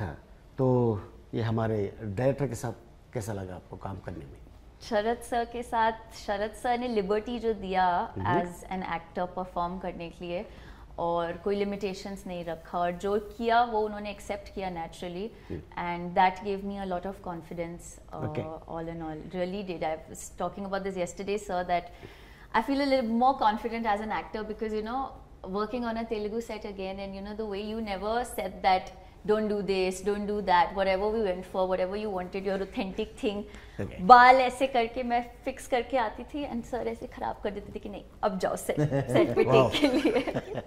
अच्छा तो ये हमारे डायरेक्टर के साथ कैसा लगा आपको काम करने में शरद सर के साथ शरद सर ने लिबर्टी जो दिया एज एन एक्टर परफॉर्म करने के लिए और कोई लिमिटेशंस नहीं रखा और जो किया वो उन्होंने एक्सेप्ट किया naturally and that give me a lot of confidence all and all really did I was talking about this yesterday sir that I feel a little more confident as an actor because you know working on a Telugu set again and you know the way you never set that don't do this don't do that whatever we went for whatever you wanted your authentic thing okay. बाल ऐसे करके मैं fix करके आती थी and sir ऐसे खराब कर देते थे कि नहीं अब जाओ सेट सेट पे टेक के लिए